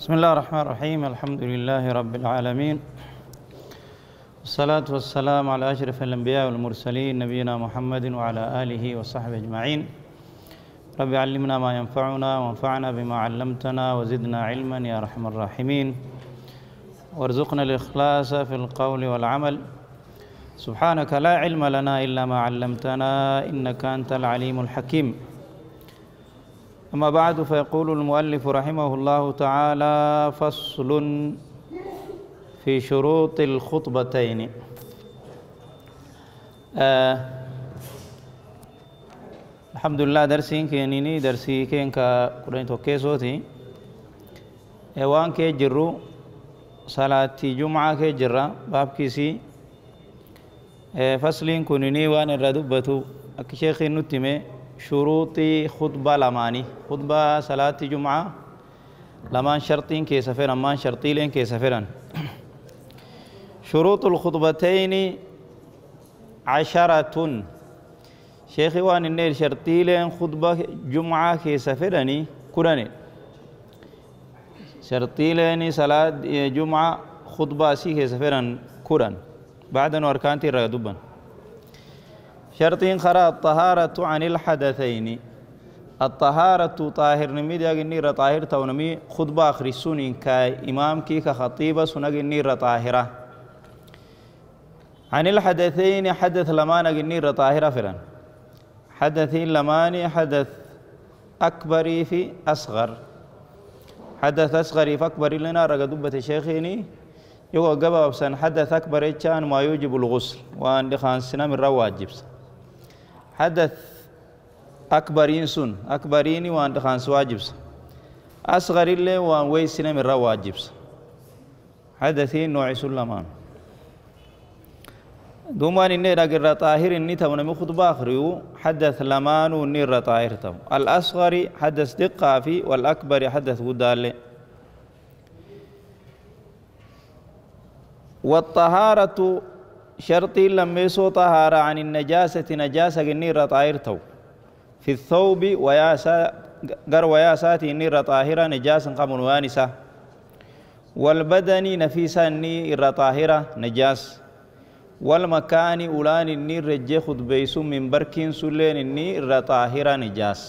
بسم الله الرحمن الرحيم الحمد لله رب العالمين والصلاة والسلام على أشرف الأنبياء والمرسلين نبينا محمد وعلى آله وصحبه أجمعين رب علمنا ما ينفعنا وانفعنا بما علمتنا وزدنا علما يا أرحم الراحمين وارزقنا الإخلاص في القول والعمل سبحانك لا علم لنا إلا ما علمتنا إنك أنت العليم الحكيم أما بعد فيقول المؤلف رحمه الله تعالى فصل في شروط الخطبتين آه الحمد لله درسي كينيني درسي كينكا كا قرين توكي صوتي ايوان كي جرو صلاة جمعة كي جرى باب كيسي آه فصلين كونيني وان الردبتو أكي شيخي نتمي شروط خطبة لماني خطبة صلاة جمعة لمان شرطين كي سفرن أمان شرطيلين كي سفرن شروط الخطبتين عشرة شيخي وان النيل شرطيلين خطبة جمعة كي سفرني كرني شرطيلين صلاة جمعة خطبة سي كي سفرن كرن بعد أن أركانتي رغدبا شرطين خرا الطهارة عن الحدثين الطهارة طاهر نمي داغني رطاهر تونمي خطبة خرسون كا إمام كي كخطيبة سنغني رطاهرة عن الحدثين حدث لمان غني رطاهرة فرن حدثين لمان حدث أكبر في أصغر حدث أصغر في أكبر لنا رقدبة شيخيني يقول قبابسا حدث أكبر كان ما يوجب الغسل وأن لخان سنام الرواجبس حدث أكبرين سن أكبرين وأن خانس واجبس أصغر اللي وأن ويسنا من روا واجبس حدثين نوع سلمان دومان إني رجل طاهر إني تم نمي خطبة آخريو حدث لمان وإني طاهر تم الأصغر حدث دقا في والأكبر حدث قدال والطهارة شرطي لما يسو طهارة عن النجاسة نجاسة جنيرة طاهر تو في الثوب وياسا قر وياسات نيرة طاهرة نجاسة قمن وانسة والبدن نفيسة نيرة طاهرة نجاس والمكان أولان النير رجي خد بيسو من بركين سلين النيرة طاهرة نجاس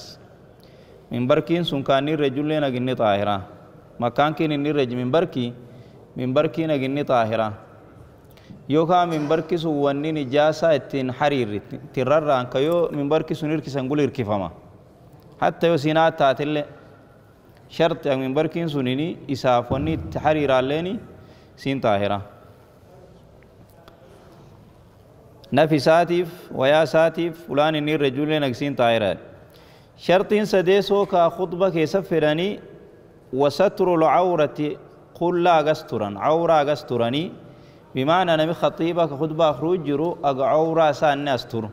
من بركين سنكان نير رجلين أجني طاهرة مكان كين النير رج من بركي من بركين أجني طاهرة yookaan minbarki sun wannin ijaasa ittiin hariirri ittiin rarraanka yoo minbarki sun hirkisan gul hirkifama hatta yoo sinaa taatellee sharti ak minbarkiin sunini isaaf wanni itti hariiraalleeni siin taahira nafi isaatiif wayaa isaatiif ulaan inni irra ijoolleen ak siin taahira shartiin sadeesoo kaa khutba keessa fedhanii wasatru lacawrati qullaa agas turan cawraa بمعنى نمي خطيبة خطبة خروج جرو أغ عورا الناس أستر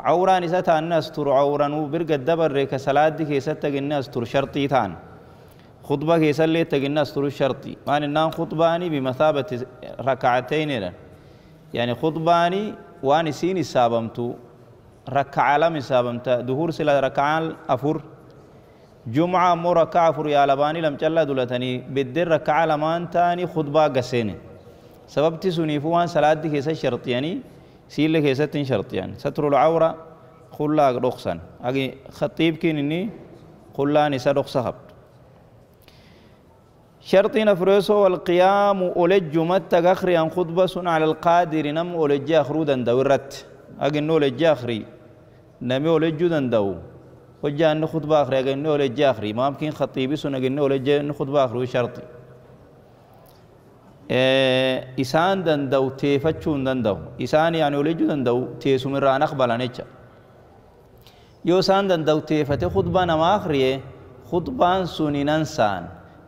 عورا نساتا أستر عورا وبرق الدبر ريك سلاة دي كيسا الناس أستر شرطي تان خطبة كيسا اللي الناس أستر شرطي معنى نان خطباني بمثابة ركعتين لن يعني خطباني واني سيني سابمتو ركعة لم سابمتا دهور سلا ركعة أفر جمعة مو ركعة أفر يا لباني لم تلا دولتني بدر ركعة لمان تاني خطبة قسيني سببتي سنيف وان صلاتي كيسا شرطياني سيلة كيسا تن شرطيان ستر العورة خلا رخصا أجي خطيب كين إني خلا نسا رخصة هبت شرطي نفرسو والقيام أولج متى أخري أن خطبة سن على القادر نم أولج آخرو دن دورت أجي نولج أخري نمي أولج دن دو أن خطبة أخري أجي نولج أخري ما أمكن خطيبي سن أجي نو أن خطبة آخرو شرطي isaan danda'u teeffachuu hin danda'u isaan yaani olejuu danda'u teessumirraan aqbalan jecha yoo isaan danda'u teeffate khutbaa namaa akhriye khutbaan sun hin ansaan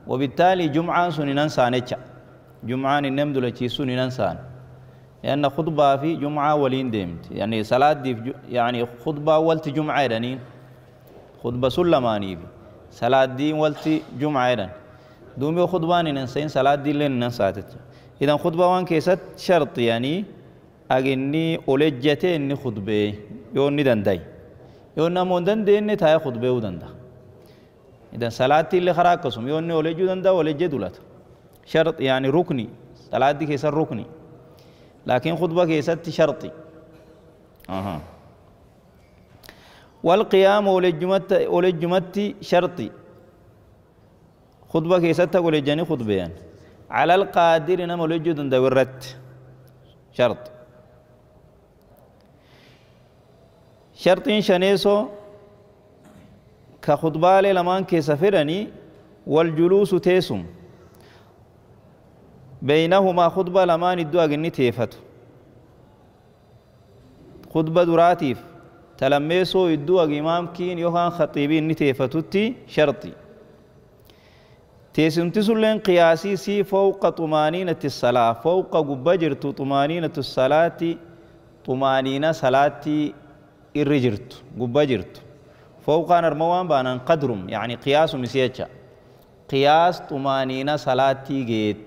wabittaali jum'aan sun hin ansaan jecha jum'aan hin namdulachiisuun hin ansaan لأن خطبة في جمعة ولين ديمت يعني صلاة دي يعني خطبة ولت جمعة يدنين خطبة سلماني في صلاة دي ولت جمعة يدنين دومي خطبان إن إنسان صلاة دلنا إن ساتت إذا خطبة وان كيست شرط يعني أجني أولجتي إني خطبة يوني دنداي يوننا موندن ديني تاي خطبة ودندا إذا صلاة اللي خراقسم يوني أولجو دندا أولجي دولت شرط يعني ركني صلاة دي كيست ركني لكن خطبة كيست شرطي أها والقيام ولجمت ولجمت شرطي خطبة كيسات تقول جاني خطبين على القادر نما لجد دورت شرط شرط شنيسو كخطبة لمن كيسافرني والجلوس تيسم بينهما خطبة لمن الدواء جني تيفت خطبة دراتيف تلميسو الدواء إمام كين يوهان خطيبين نتيفتوتي شرطي تيسمت سلين قياسي سي فوق طمانينة الصلاة فوق قبجر طمانينة الصلاة طمانينة صلاة الرجرت قبجرت فوق نرموان بانا قدرم يعني قياس مسيحة قياس طمانينة صلاة جيت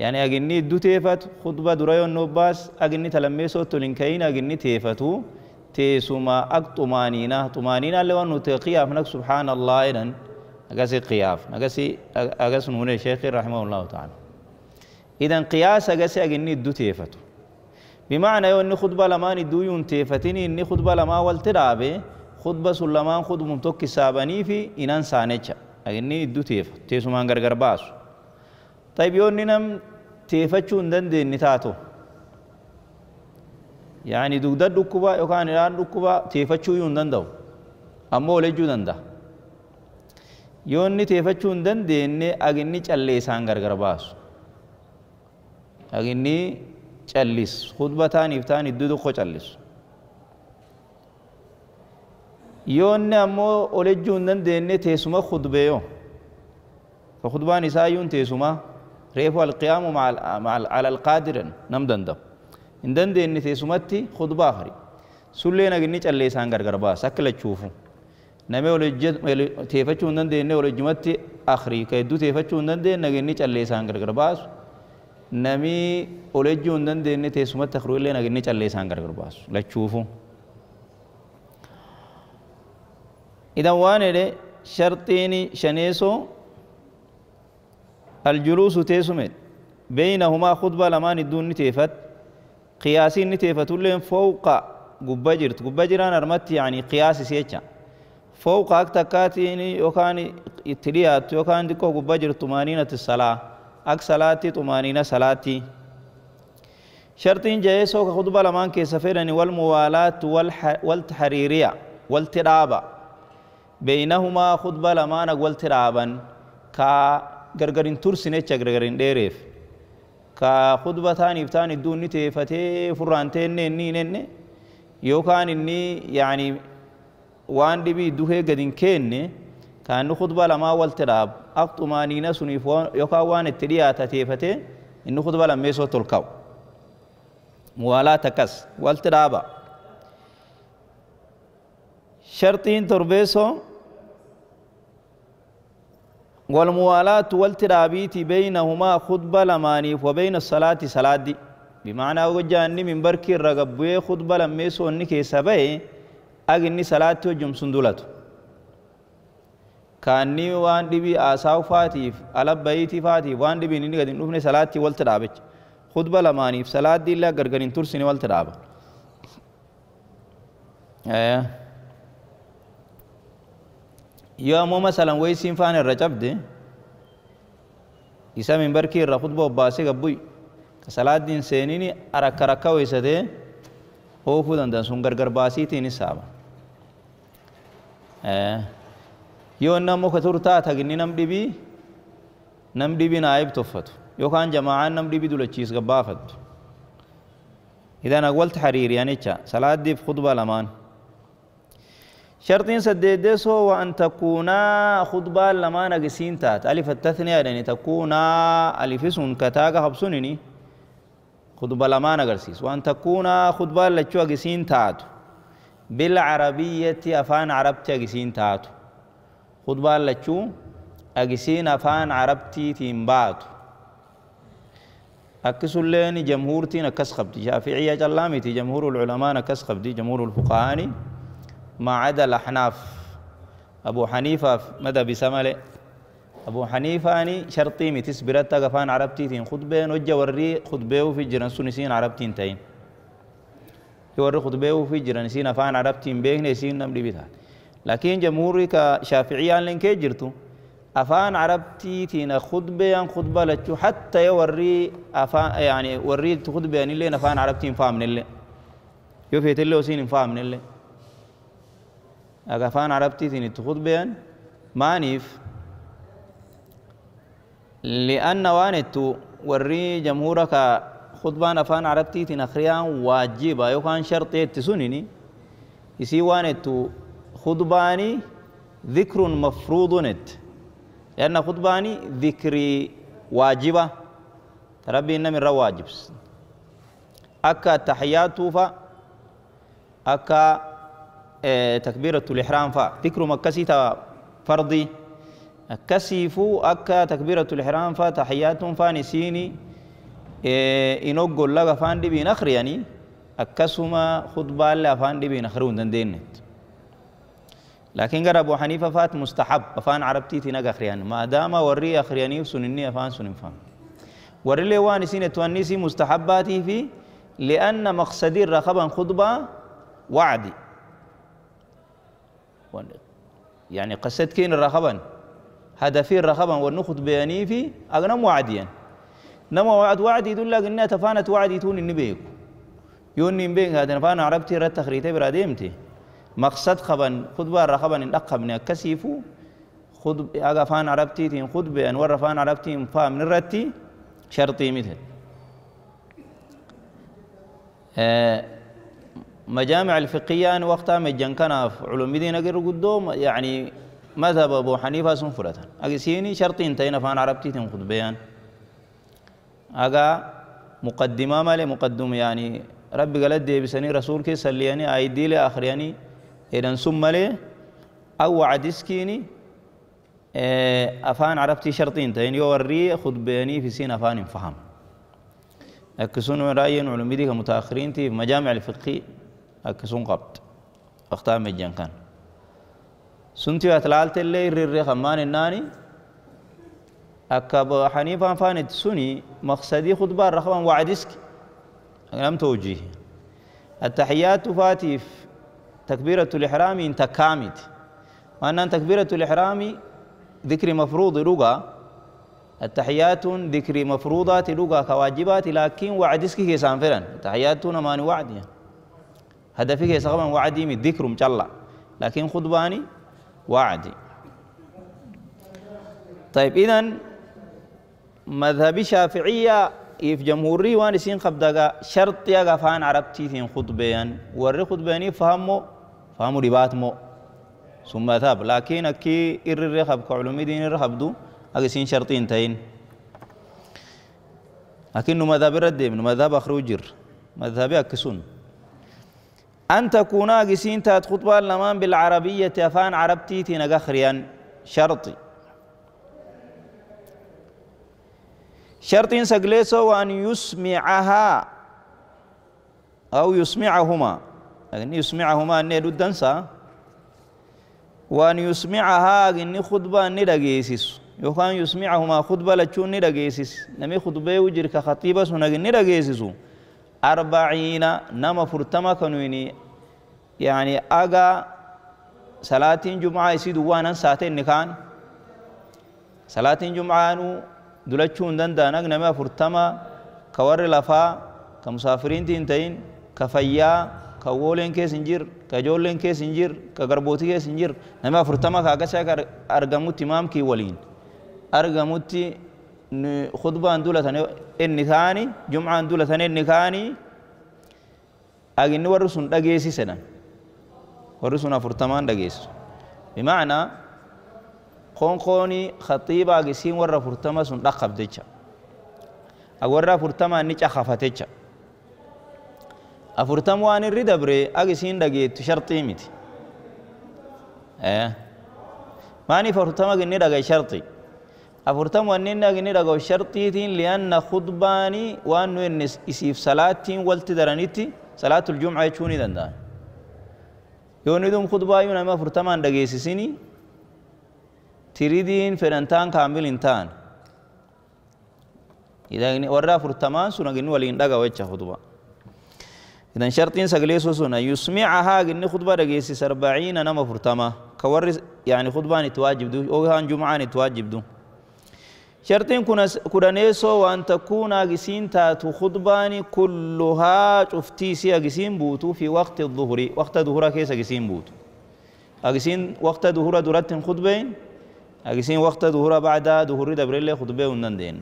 يعني أجنني دو تيفت خطبة دريون نوباس أجنني تلميسو تلنكين أجنني تيفتو تيسما أك طمانينة طمانينة لو أنه فنك سبحان الله إذن أقاسي قياف أقاسي أقاس من الشيخ رحمه الله تعالى إذا قياس أقاسي أقني الدو تيفته بمعنى يو إني خطبة لما ندو ينتيفتني إن خطبة لما والترابي خطبة سلمان خطبة ممتوك سابني في إنان سانيتشا أقني الدو تيفت تيسو ما غرغر باسو طيب يو إني نم تيفتشو ندن دي نتاتو يعني دقدر دكوبا يو كان إلان دكوبا تيفتشو يندن دو أمو لجو دنده yoo inni teeffachuu hin dandeenye aginni callee isaan gargar baasu aginni callisu khutba taaniif ta'an iddoo tokko callisu yoo inni ammoo olejjuu hin dandeenye teessuma khutbeeyoo ka khutbaan isaayyuun teessuma reefu alqiyaamu alalqaadiran nam danda'u hin dandeenye teessumatti khutbaa fari sulleen aginni callee isaan gargar baasa akka lachuufu namee teeffachuu hin dandeenye walejjumatti akrii ka hedduu teeffachuu hin dandeenye nageenyi callee isaan gargar baasu namii olejjuu hin dandeenye teessumatti akruu illee nageenyi callee isaan gargar baasu lachuufu. Idan waan jedhe sharxiin shaneesoo aljuluusu teessume beeynahumaa khutbaa lamaan idduun ni teeffat qiyaasiin ni teeffatulleen fooqa gubba jirtu gubba jiraan armatti yaani qiyaasisi jecha. فوق أكتكاتين يوكان اتليات يوكان ديكو قبجر تمانينة الصلاة أك صلاتي تمانينة صلاتي شرطين جايسو هو لمان كي سفيرني والموالاة والتحريرية والترابة بينهما خطبة لمان والترابا كا غرغرين چا غرغرين ديريف كا خطبة تاني بتاني دوني نتيفتي فرانتين نيني يوكان إني يعني waan dhibii duhee gad hin keenne kaanni khutba lamaa walti dhaab ak xumaaniina suniif yookaan waan itti dhiyaata teeffatee inni khutba lammeessoo tolkaa'u. Muwaalaat akkas walti dhaaba. Shartiin torbeessoo والموالاة والترابيت بينهما خطبة لماني وبين الصلاة صلاة دي بمعنى وجاني من بركي الرقب خطبة لميسو انكي سبيه أغني سلاتي وجم سندولاتو كاني وان دبي آساو فاتيف على بيتي فاتيف وان دبي نيني قد نوفني سلاتي والترابج خطبة لماني في سلات دي الله غرغرين ترسيني والتراب يو امو مثلا ويسين فان الرجب دي يسا من بركي را خطبة وباسي قبوي سلات دين سينيني عرق عرق ويسا دي هو فودان دان سنگر غرباسي تيني سابا yoo nammoo ka turtaa tagni nam dhibii nam dhibii naa ibtuffatu yookaan jamaa'aan nam dhibii dulachiis gabbaafattu idan awwal tahriiriyaan jecha salaaddiif khudba lamaan شرطين سديدسو وأن تكونا خطبة لما نقسين تات ألف التثنية يعني تكونا ألف سن كتاغا حبسنني خطبة لما نقرسيس وأن تكونا خطبة لچوا قسين تاتو بالعربية أفان عربتي أجسين تاتو خد بالكو أجسين أفان عربتي تيم باتو أكسل لين جمهورتي نكس خبتي شافعية تي جمهور العلماء نكس خبتي جمهور الفقهاني ما عدا الأحناف أبو حنيفة ماذا بسمله أبو حنيفة أني شرطي متس برتا قفان عربتي تين خد بين وجه وري خد بيو في جرنسون سين عربتين تين يوري خطبه في جران سين افان عربتين بين سين نم دي بيتها لكن جمهوري كا شافعي ان لينك جرتو افان عربتي تينا خطبه ان خطبه لچو حتى يوري افان يعني وري خطبه ان لين افان عربتين فاهم نل يو في تلو سين فاهم نل اغا افان عربتي تين تخطبه ان ما نيف لان وانتو وري جمهورك خطبان أفان عربتي تنخريان واجبة يوكان شرط يتسنني يسي وانتو خطباني ذكر مفروض نت لأن يعني خطباني ذكري واجبة ربي إنما من رواجب أكا تحيات فا أكا إيه تكبيرة الإحرام فا ذكر مكسي فرضي أكسي فو أكا تكبيرة الإحرام فا تحيات فا نسيني inoggo laga afaan dhibiin akhriyanii akkasuma khudbaalle afaan dhibiin akhruu hin dandeenyetti laakiin gara abu haniifa faat mustahab afaan carabtiitiin aga akhriyan maadaama warri akhriyaniif sun inni afaan sun hin fahmu warrillee waan isin ettuwannisii mustahabbaatii fi li'anna maqsadii irraa qaban khudbaa wacdi yani qasadkiin irraa qaban hadafii irraa qaban wanni khudbeeyanii fi agnam wacdiyan نما وعد وعد يدل لك إنها تفانت وعد يتون النبيك يوني نبيك هذا نفانا عربتي رد تخريتي براديمتي مقصد خبن خطبة رخبن إن أقب من أكسيفو خد أجا فان عربتي تين خد بأن ور فان عربتي فا من الرتي شرطي مثل آه، مجامع الفقهية أن وقتها مجان كان في علوم مدينة غير قدوم يعني مذهب أبو حنيفة سنفرة أجسيني شرطي انتين فان عربتي تين خد بأن يعني أجا مقدمة مالي مقدم يعني ربي قال دي بسني رسول كي سلياني يعني آيدي لي يعني اذا ثم أو عدسكيني آه، أفان عرفتي شرطين تين يوري خد بيني في سين أفان فهم أكسون رأي علمي دي متاخرين تي مجامع الفقهي أكسون قبط أختام مجان كان سنتي أتلالت اللي رير خمان الناني أكاب حنيفة فانت سني مقصدي خطبة رخبا وعدسك لم توجيه التحيات فاتيف تكبيرة الإحرام انت كامت وأن تكبيرة الإحرام ذكر مفروض لغة التحيات ذكر مفروضات لغة كواجبات لكن وعدسك هي فرن التحيات نمان وعدي هدفك يسغبا وعدي من ذكر مجلع لكن خطباني وعدي طيب إذن مذهب شافعية إف جمهوري وان سين خبدقا شرط يا غفان عربتي فين خطبين ور خطبياني فهمو فهمو ربات مو ثم ثاب لكن أكي إر رخب كعلومي دين رخب دو سين شرطين تين لكن مذهب رد من مذهب أخروجر مذهب أكسون أن تكون سين تات خطبة لمن بالعربية أفان عربتي تين أخريان شرطي شرط سجلسوا وأن يسمعها أو يسمعهما أن يسمعهما أن يدنسا وأن يسمعها أن خطبة أن يدقيسس يوكان يسمعهما خطبة لتشون ندقيسس نمي خطبة وجر كخطيبة سنة ندقيسس أربعين نما فرتما كنويني يعني أغا صلاة جمعة يسيد وانا ساتين نكان صلاة جمعة dulachuu hin danda'an akka nama afurtama ka warri lafaa ka musaafiriinti hin ta'in ka fayyaa ka wooleen keessa hin jirre ka ijoolleen keessa hin jirre ka garbootii keessa hin jirre nama afurtama ka akkasii akka argamutti imaamkii waliin argamutti khudbaan dulatan inni kaani jum'aan dulatan inni kaani aginni warri sun dhageessisedhan warri sun afurtamaan dhageessisu bimaanaa konkooni khaxiibaa isiin warra furtama sun dhaqqab jecha warra furtamaa ni caqafat jecha afurtam waan irri dabre ag isiin dhageettu sharxii miti maaniif afurtama inni dhagaye sharxi afurtam waan inni dhag inni dhagahu sharxiitiin lianna khudbaani waan nu inni isiif salaattiin walti daranitti salaatul jumca jechuu ni danda'an yoo nidum khudbaayyuu nama afurtamaan dhageessisini tiridiin fedhantaan kaamil hintaan warra afurtamaan sun aginni waliin dhagawa jecha khudba idan shartiin sagalee sun yusmicahaa aginni khudba dhageessis arbaciina nama afurtama ka warri yani khudbaan itti waajibdu yookaan jumcaan itti waajibdu shartiin kudhaneesoo waan takkuuna agisiin taatu khudbaani kulluhaa cuftii isii agisiin buutuu fi waqti duhuri waqta duhura keessa agisiin buutu agisiin waqta duhura duratti hin khudbeyn أجسين وقت ظهور بعد ظهور دبر الله خطبة ونن دين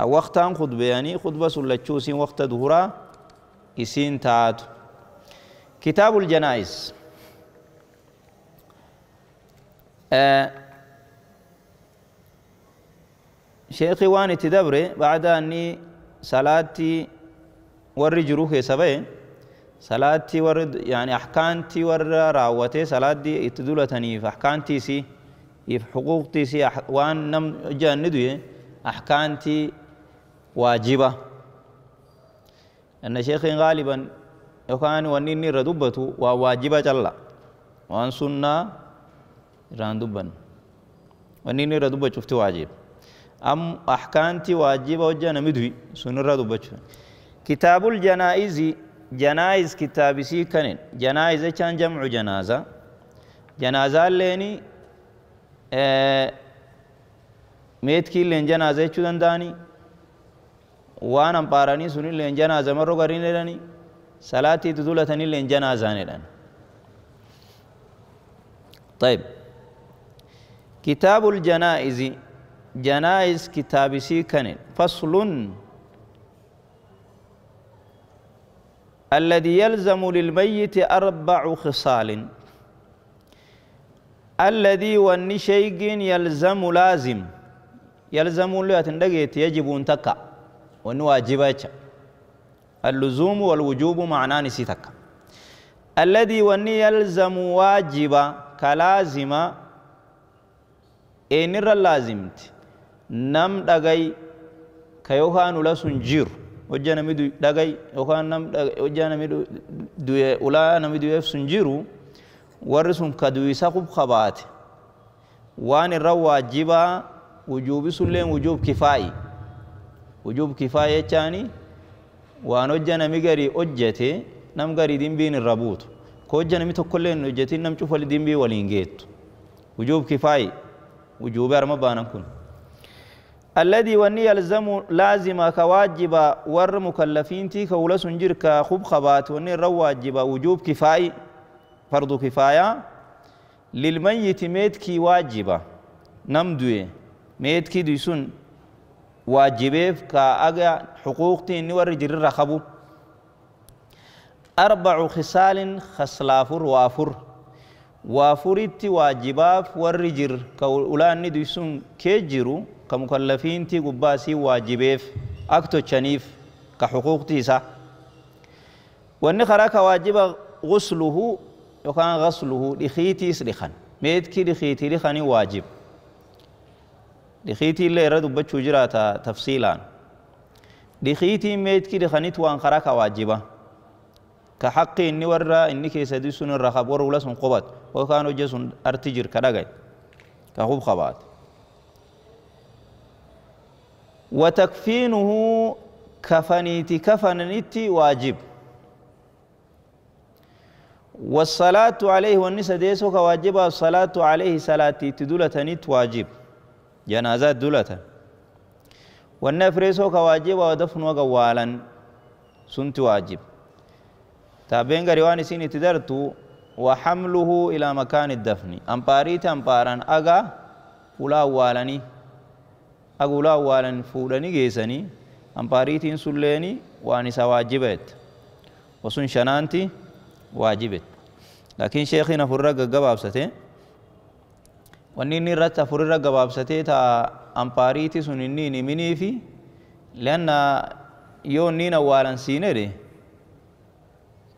وقت أن خطبة يعني خطبة سلة تشوسين وقت ظهورا إسين تات كتاب الجنائز آه شيخي واني تدبري بعد أني صلاتي جروه سبعين صلاتي ورد يعني أحكانتي ور راوتي صلاتي اتدولتني فأحكانتي سي يف حقوقتي سي وان نم جاندو أحكامتي واجبة أن شيخ غالبا يقان ونيني ردبته وواجبة جلا وان سنة راندبن ونيني ردبته شفت واجب أم أحكامتي واجبة وجانا مدوي سنة ردبته كتاب الجنائز جنائز كتاب سي كان جنائز كان جمع جنازة جنازة ليني meetkii illee janaaza jechuu danda'anii waan hambaaranii sun illee janaaza marroo gariin jedhanii salaatii dudulatanii illee janaazaan jedhan. طيب كتاب الجنائز جنائز كتاب سيكن فصل الذي يلزم للميت أربع خصال الذي والنشيق يلزم لازم يلزم اللي أتندقيت يجب أن تكا ونواجبك اللزوم والوجوب معنى نسيتك الذي وني يلزم واجبا كلازم إنر إيه اللازمت نم دقي كيوهان لسن جير وجانا مدو دقي وجانا مدو دوية ولا نمدو يفسن جيرو warri sun ka duwisa qub qabaate waan irra waajibaa wujuubi sulleen wujuub kifaa'i wujuub kifaa jechaani waan hojja nami garii hojjete nam garii dimbiin irra buutu ka hojja nami tokkollee hin hojjetin nam cufali dimbii waliin geettu wujuub kifaa'i wujuubi harma baanan kun الذي وني يلزم لازم كواجب ور مكلفين تي كولس جركا خب خبات وني رواجب وجوب كفائي فرض كفاية للميت ميتكي واجبة نمدوي ميتكي ديسون واجبيف كأجا حقوقتي نور جرير رخبو أربع خصال خصلافر وافر waafuritti waajibaaf warri jir ka ulaanni duysun kee jiru ka mukallafiinti gubbaasii waajibeef ak tochaniif ka xuquuqtiisa wanni karaa ka waajiba gusluhu يوكان غسله لخيتي سرخان ميتكي لخيتي لخاني واجب لخيتي اللي ردو بچو جراتا تفصيلا لخيتي ميتكي لخاني توان خراك واجبا كحق إني ورّا إني كي سدسون سن الرخاب ورّا سن قبط وكانوا جسون ارتجر كدغاي كخوب خبات وتكفينه كفنيتي كفننيتي واجب والصلاة عليه والنساء ديسوك كواجبة الصلاة عليه صلاة تدولة نت واجب جنازة دولة والنفر يسوك كواجبة ودفن وقوالا سنت واجب تابين غريوان سيني تدرتو وحمله إلى مكان الدفن أمباريت أمبارا أغا ولا والاني أغا ولا والن فولني جيسني أمباريت إنسوليني وانسا واجبت وسن شنانتي waajibe laakiin sheekiin afurra gaggabaabsate wanni inni irratti afurra gabaabsatee taa ampaariiti sun inni hin himinii fi lianna yoo inni awwaalan siinedhe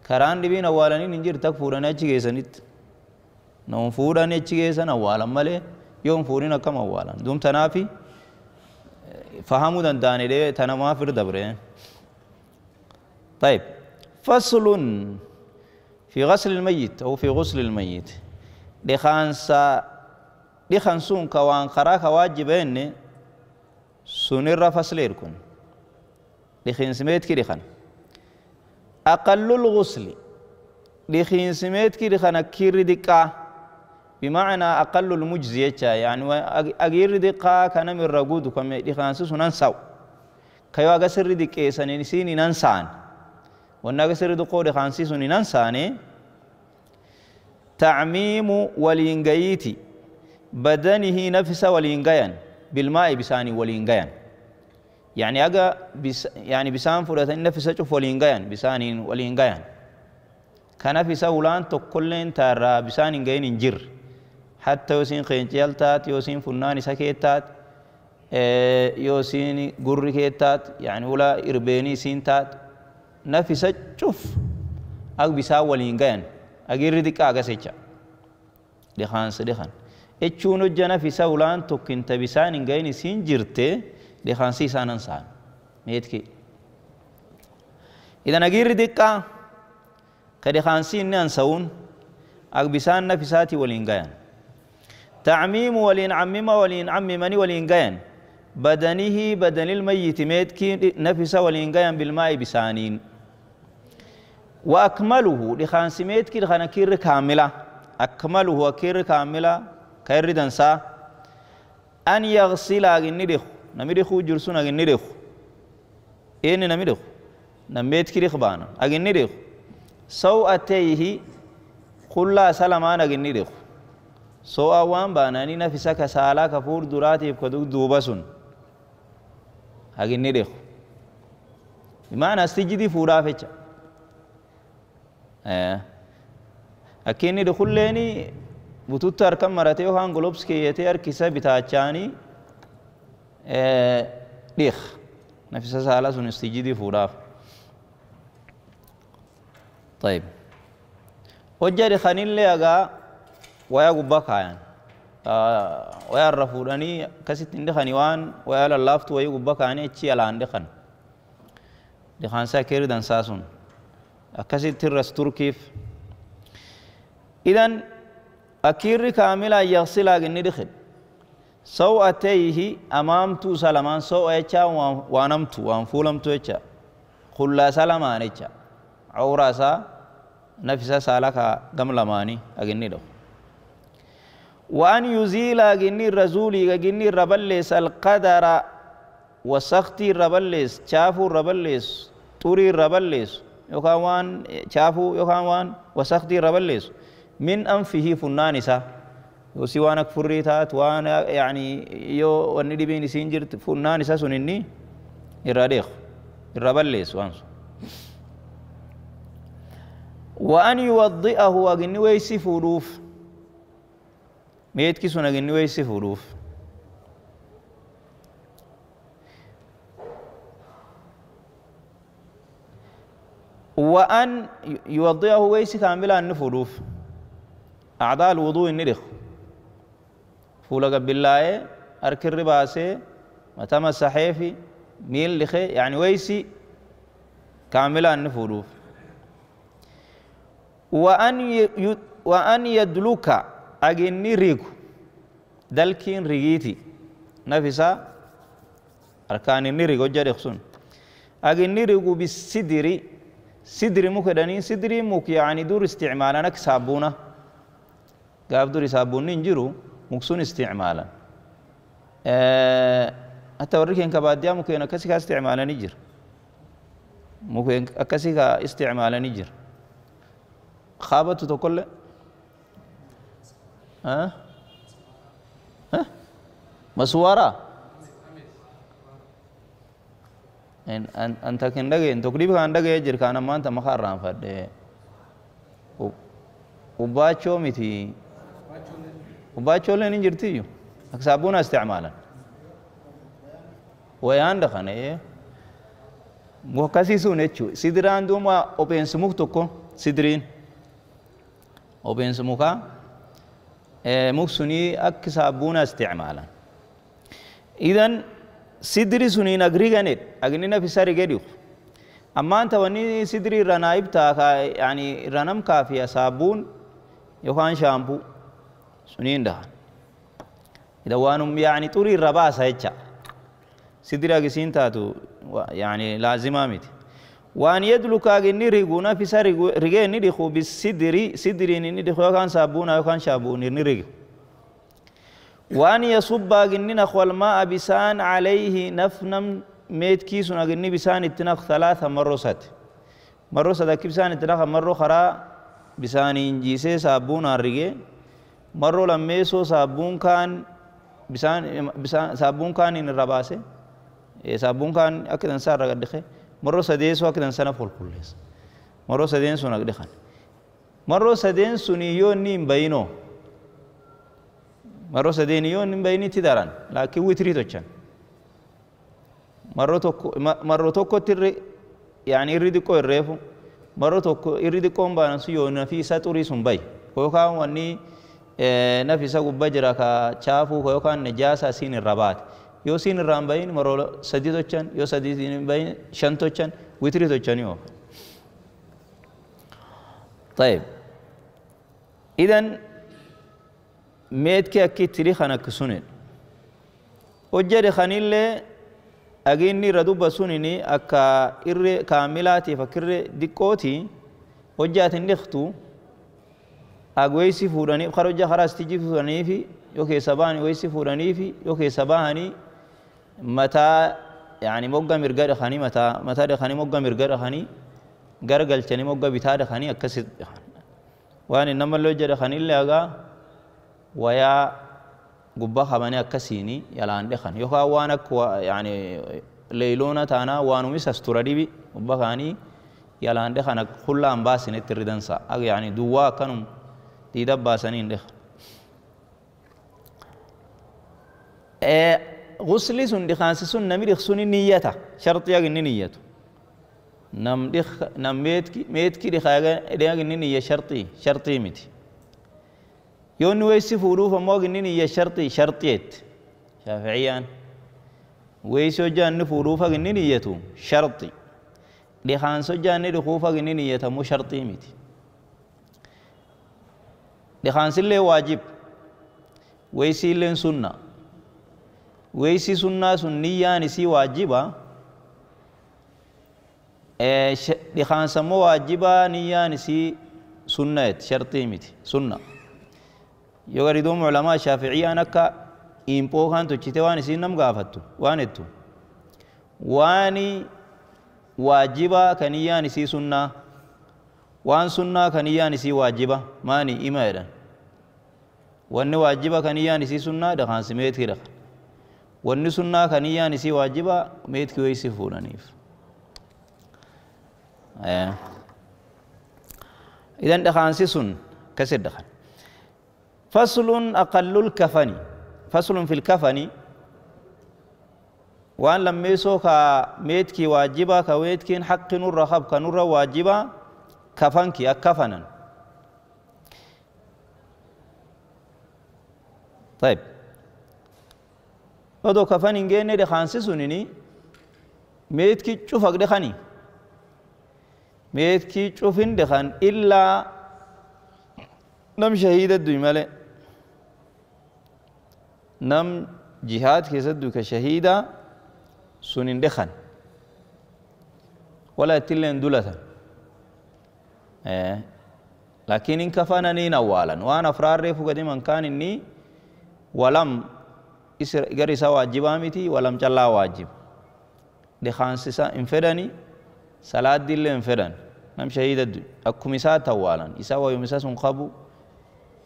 karaan dhibiin awwaalaniin hin jirtu akka fuudhanii achi geessanitti na hin achi geessan awwaalan malee yoo hin akkam awwaalan duum tanaafi eh, fahamuu danda'anidhee tanamaaf irra dabre. Taayib في غسل الميت أو في غسل الميت لخانسا لخانسون كوان خراك واجبين سنر فسليركن دخين سميت كي لخان أقل الغسل دخين سميت كي لخان كير دكا بمعنى أقل المجزية يعني أغير دقا كان من رقود كم سنان سننساو كيوا غسر دكي سنين سنين والنبي سرد قول خانسيس ننساني تعميم ولينجيت بدنه نفس ولينجيان بالماء بساني ولينجيان يعني أجا بس يعني بسان فرات النفس تشوف ولينجيان بساني ولينجيان كان في سولان تكلن ترى بساني غين انجر حتى يوسين خنجل تات يوسين فنان سكيت تات يوسين قر تات يعني ولا إربيني سين تات nafisa cuf ak bisaan waliin gayan agirri xiqqaa agas jecha dhiqaansa dhiqan jechuun hojja nafisa ulaan tokkinta bisaan hin gayin isiin jirte dhiqaansi isaan ansaan meetki idan agirri xiqqaa ka dhiqaansi inni ansa'uun ak bisaan nafisaati waliin gayan تعميم ولين عمما ولين عممني ولين جين بدنه بدن الميت ميت كي نفس ولين جين بالماء بسانين وأكمله لخان سميت كير خان كير كاملة أكمله وكير كاملة كير دنسا أن يغسل أغن نريخ نمي جرسون أغن نريخ إين نمريخ نميت كير رخبانا أغن نريخ سو أتيه قلا سلمان أغن نريخ سو أوان باناني نفسا كسالا كفور دراتي بكدوك دوبسون أغن ندخ بمعنى استجدي فورا فيتشا Eh, Akka inni dukulleen bututti harkan maratee yookaan golobs keeyyatee harkisa bitaachaanii eh, dhiiq. isa saalaa sun istijidii fuudhaaf. Tayyib. Hojja dhiqanillee agaa wayaa gubbaa kaayaan eh, Wayaa irra fuudhanii akkasitti hin waan wayaa lallaaftu wayii gubbaa kaani achii alaan dhiqan. Dhiqaansaa keerri dansaa sun. akkasitti irras turkiif idan akiirri kaamilaa yaqsilaa inni dhiqin saw'ateeyihi amaamtuu isa lamaan saw'a jechaa waan hamtu waan fuulamtu echa qullaa isa lamaan jecha cawraa nafisa isaa lakaa gam lamaanii aginni dhawu وأن يزيل أجني الرزولي أجني الربلس القدر وسختي الربلس شافو الربلس طوري الربلس yookaan waan chaafu yookaan waan wasaqtii irra balleessu min anfihi funnaan isaa si waan akka furrii waan yaani yoo wanni dhibiin isiin jirti funnaanisa isa sun inni irraa deequ waan balleessu waan sun. وأن يوضئه meedki sun aginni سن أجن ويسفروف وأن يوضيه ويسي كاملا النفروف أعضاء الوضوء النرخ فولا قبل الله أرك الرباسي متما الصحيفي ميل لخي يعني ويسي كاملا النفروف وأن وأن يدلوك أجن ريكو دلكين ريجيتي نفسا أركان النريق وجريخ سن أجن ريكو بالسدري sidri muk jedhanii sidri muk yaani dur isticmaalan ak saabbuuna gaaf dur saabbuunni hin jiru muk sun isticmaalan hatta warri keenka baadiyyaa mukeen akkasii kaa isticmaalani jira mukeen akkasii kaa isticmaalani jira kaabattu tokkollee maswaraa an takka hin dhagahin tokkodhiif kan dhagahe jira kaana maanta makaa irraan fadhe ubbaachoo miti ubbaachooleen hin jirtiyyu aksaabbuuna isticmaalan wayaan dhaqanee akkasiisuun jechuu sidiraan duuma obeens muk tokko sidiriin obeens mukaa muk sunii akka saabbuuna isticmaalan idan sidri suniin agri ganeed agni na fisari gediu ammaan tawani sidri ranaib ta ka yani ranam kaafiya saabuun yookaan shaampuu suniin dhahan ida waanum yani xurii irra baasa jecha sidri agisiin taatu yani laazimaa miti وأن يدلك أن يرغونا في سرغين ندخو بالسدري سدري ندخو كان سابونا وكان شابون ندخو وأن يصب جنن أخو الماء بسان عليه نفنم ميت كيسون أجنين بسان اتناخ ثلاثه مرات مرة صدق بسان اتناخ مرة خرا بسان انجيس صابون ارغي مرة لميسو صابون كان بسان بسان صابون كان إن الرباسة إيه صابون كان أكيد أنسان رقد دخه مرة سديس وأكيد أنسان فول كلش مرة سدين سون خان مرة سدين سنيو نيم بينو Maroo sadeeniyyoon hin bayinitti daran laakiin witirii tochan. Maroo tokkotti irri yaani irri xiqqoo hin reefu maroo tokko irri xiqqoon baanan sun yoo nafi isaa xurii sun bayi wanni nafi isa gubbaa jira ka chaafuu yookaan najaasa siin irra baate yoo siin irraa hin bayin maroo sadii tochan yoo sadii hin bayin shan tochan witirii tochanii oofa. Idan meetke akkitiri kanak sunin hojjede kanillee dhaginni irra dubba sunini akka irre kaamilaatiif akka irre diqqooti hojjaatin dhiqtu agweysi fuudhanii kar hojja karaa istijii fuudhaniifi yoo keessa bahanii weysi fuudhaniifi yoo keessa bahanii mataa yaani mogga mirga dhaqanii mataa mataa dhaqanii mogga mirga dhaqanii gargalchanii mogga bitaa dhaqanii akkasi dhaqanii waan innamallee hojja dhaqanillee agaa ويا قبا خماني أكسيني يلان دخن يوكا وانك يعني ليلونا تانا وانو ميس استردي بي قبا خاني يلان دخن كل أنباسين تردنسا يعني دوا كانوا تيدباسنين دخن غسلي سن دخانس سن نمي دخسوني نيته شرط يغني نيته نم دخ نم ميتكي ميتكي دخاغا دغني نيه شرطي شرطي متي يون ويسي فوروف أموغنين يا شرطي شرطيت شافعيان ويسو جان فوروفا غنين يتو شرطي لخان سو جان لخوفا غنين إياتمو شرطي ميتي لخانس اللي واجب ويسي اللي سنة ويسي سنة سنية نسي واجبا لخان سمو واجبا نيا نسي سنة شرطي ميتي سنة yoo gadi duum ulamaa shaaficiyaan akka himpoo kaan tolchite waan isiin nam gaafattu waan ettu waan waajibaa kaniyyaan isii sunnaa waan sunnaa kaniyyaan isii waajiba maani ima jedhan wanni waajiba kaniyyaan isii sunnaa dhakaansi meetkii dhakan wanni sunnaa kaniyyaan isii waajiba meetkii weeysi fuudhaniif idan dhakaansi sun kasit dhakan فصل أقل الكفن فصل في الكفن وأن لم يسوك ميتك واجبا كويتك حق نور خب كنور واجبا كفنك أكفنا طيب ودو كفن إنجيني جيني دخانسي سنيني ميتكي تشوفك دخاني ميتكي تشوفين دخان إلا نم شهيد الدنيا نم جهاد كيسدوك شهيدا سنين دخن ولا تلين دولتا إيه. لكن إن كفانا نين أولا وأنا فرار ريفو قد من كان إني ولم إسر واجب آمتي ولم جلا واجب دخان سيسا انفدني صلاة دي اللي انفدن نم شهيدا أكو مسات أولا إسا ويوم سنقبو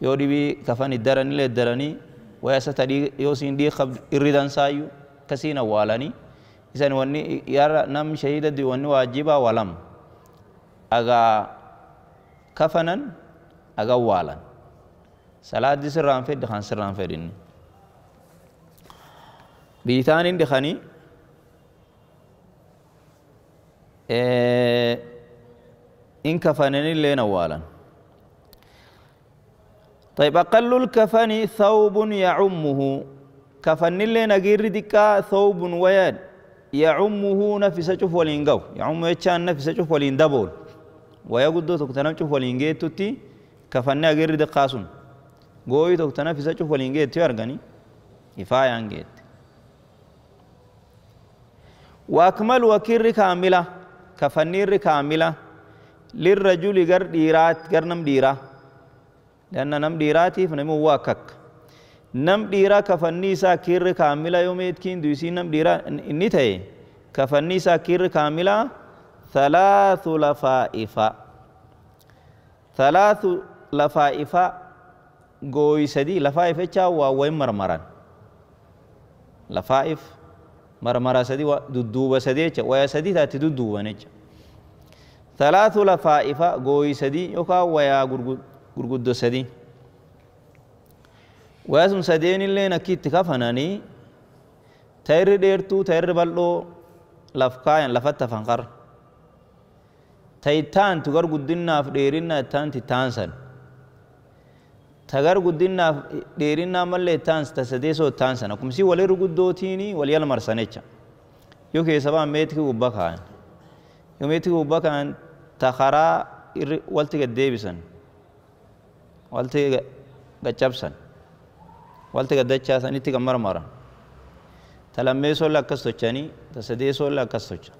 يوري بي كفاني الدرني اللي الدرني waya isa tadii yoo siin dhiiqabdu irri dansaayyuu kasiin awwaalanii isan wanni yaara nam shahidadi wanni waajibaa walam agaa kafanan agaa waalan siran sirraan dikan siran sirraan fedhinni eh, in dikani in kafananilleen awwaalan qayb qaqal'uu kafani to'ubun yaacummuhu kafaniileen agirrdi ka to'ubun waya yaacummuhu na fisa cufulin gahu yaacummuhu echa na fisa cufulin dabool waya guddoo tokta na fisa cufulin geetutti kafanii agirrdi kaasun gooyyi tokkotti na fisa cufulin geetutti argan ifaayan geeti. waa kam al-wakkiirri kaamila kafaniirri kaamila lirra juli gar nam dhiira. لأن نم ديراتي فنمو واكك نم ديرا كفني سا كير كاملا يوميت كين دوسي نم ديرا إني تهي كفني سا كير كاملا ثلاث لفائفة ثلاث لفائفة قوي سدي لفائفة اچا واوين مرمران لفائف مرمرا سدي ودودوبة سدي چا ويا سدي تاتي دودوبا نيچا ثلاث لفائفة قوي سدي يوكا ويا قرقود gurguddoo sadii waasum sadeen illee akkiitti kafananii ta'irri dheertuu irri bal'oo laf kaayan lafatti hafan qarra ta'ittaan tugar guddinnaaf dheerinna ittaan tittaansan tagar guddinnaaf dheerinnaa mallee ittaans ta sadeesoo ittaansan akkumsii walirri guddootiini wal yalmarsan jecha yoo keessa ba'an meetii gubba ka'an yoo meetii gubba ka'an ta karaa walti gaddeebisan walti gachabsan walti gaddachaasan kan marmaran ta lammee soolla akkas tochanii ta sadee akkas tocha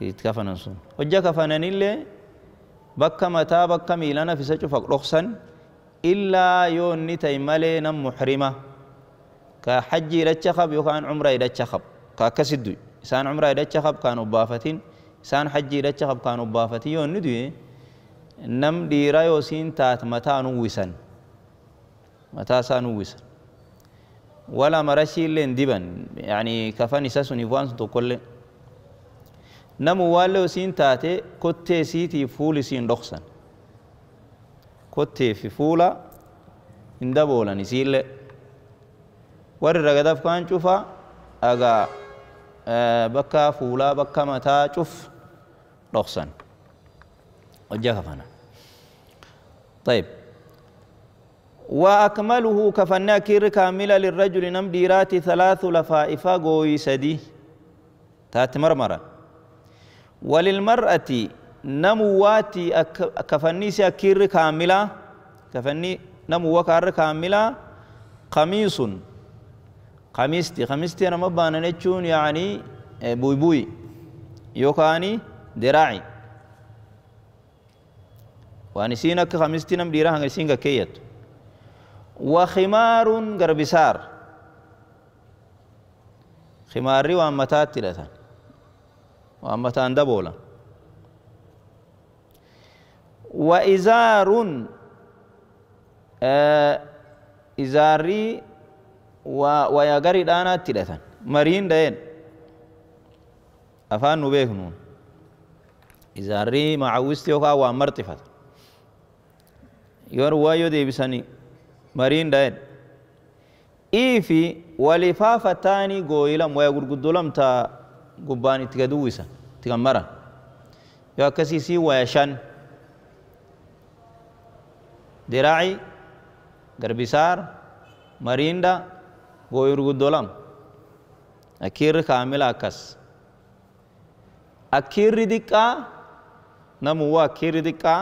itti kafanan sun hojja kafananillee bakka mataa bakka miilana fisa cufa dhoksan illaa yoo inni malee nam muhrima ka hajji hidhacha qab yookaan cumra hidhacha ka akkasiddu isaan cumra hidhacha kaan ubbaafatin isaan hajji hidhacha kaan ubbaafatin yoo inni du'e nam dhiiraa yoosiin taat mataan uwwisan mataa isaan uwwisan wala marashiillee hin diban yani kafan isa suniif waan sun tokkollee namu waallee yoosiin taate kottee isiitiif fuul isiin dhoksan kottee fi fuula hin daboolan isiillee warri ragadaaf kaan cufa agaa bakka fuulaa bakka mataa cuf dhoksan والجفف هنا طيب وأكمله كفنا كير كاملة للرجل نم ديرات ثلاث لفائفة قوي سدي تات مرمرة وللمرأة نمواتي كفني كير كاملة كفني نمو كار كاملة قميص قميصتي قميصتي أنا مبانا نتشون يعني بوي بوي يوكاني دراعي وأن سينك خمستين أم ديرها سينك كيت وخمار قربسار خماري وأمتات تلتان وأمتان دبولا وإزار آه إزاري ويغري دانا تلتان مرين دين أفان نبيه نون إزاري معوستي وكا وأمرتفت your wayo deebisanii mariinda da'een iifi walifaafa taanii gooyilam waya gurguddoo taa gubbaan itti gad uwwisa itti mara yoo akkasiisii waya shan diraaci garbisaar mariinda gooyi gurguddoo lama akkiirri kaamila akkas akkiirri diqqaa namuwaa akkiirri diqqaa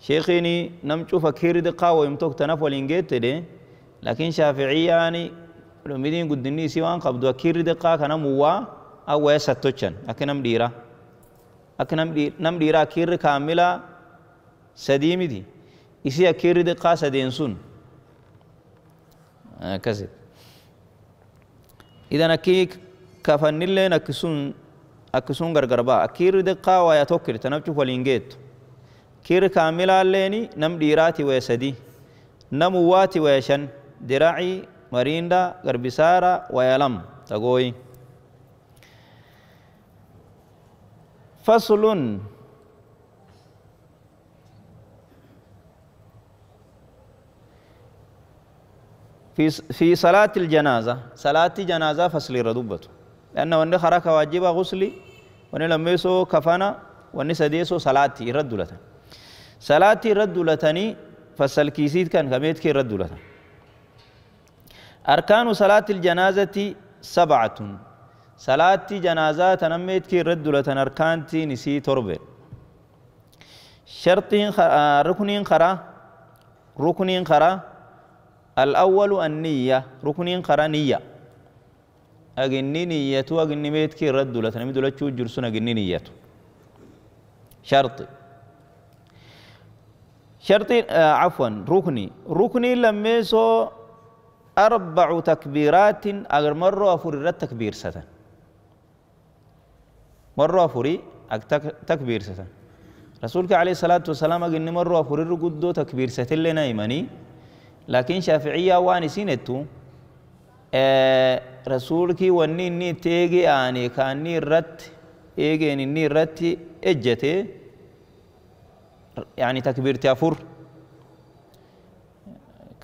شيخيني نمشو فكير دقا ويمتوك تنف ولينجيت دي لكن شافعياني قد قدني سيوان قبضوا كير دقا كان موا أو يستوشن أكنم ديرا أكنم دير نم ديرا كير كاملا سديمي دي إسي أكير دقا سدين سن آه، كذب إذا نكيك كفن اللي نكسون أكسون غرغربا أكير دقا ويا توكر تنفشو ولينجيت كير كاملا ليني نم ديراتي ويسدي نم واتي ويشن دراعي مريندا غربسارا ويلم تقوي فصل في صلاة الجنازة صلاة الجنازة فصل ردوبة لأن وند خرك واجب غسلي لما يسو كفانا ونسديسو صلاتي ردولته صلاة رد لتني فسلكيسيت كان كميت كي رد لتن أركان صلاة الجنازة سبعة صلاة جنازة تنميت كي رد لتن أركان تي نسي تربه شرطين خ... آه، ركنين خرا ركنين خرا الأول النية ركنين خرا نية أجنني نية وأجنني ميت كي رد لتن ميت لتشو جرسون أجنني نية شرطي شرطي آه، عفوا ركني ركني لما سو أربع تكبيرات أجر مرة أفر تكبير ستا مرة أفري تكبير ستا رسولك عليه الصلاة والسلام أجن مرة أفر الرقدو تكبير ستن لنا لكن شافعية وانسينتو آه رسولك وني ني تيجي آني كاني رت إيجي ني رت إجتي يعني تكبير تافور